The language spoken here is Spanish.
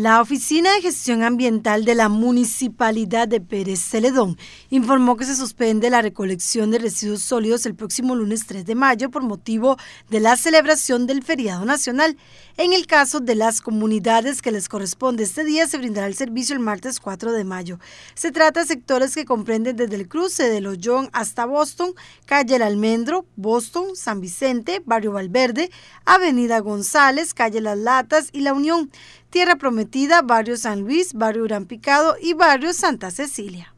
La Oficina de Gestión Ambiental de la Municipalidad de Pérez Celedón informó que se suspende la recolección de residuos sólidos el próximo lunes 3 de mayo por motivo de la celebración del feriado nacional. En el caso de las comunidades que les corresponde este día, se brindará el servicio el martes 4 de mayo. Se trata de sectores que comprenden desde el cruce de Loyón hasta Boston, calle El Almendro, Boston, San Vicente, Barrio Valverde, Avenida González, calle Las Latas y La Unión. Tierra Prometida, Barrio San Luis, Barrio Urán Picado y Barrio Santa Cecilia.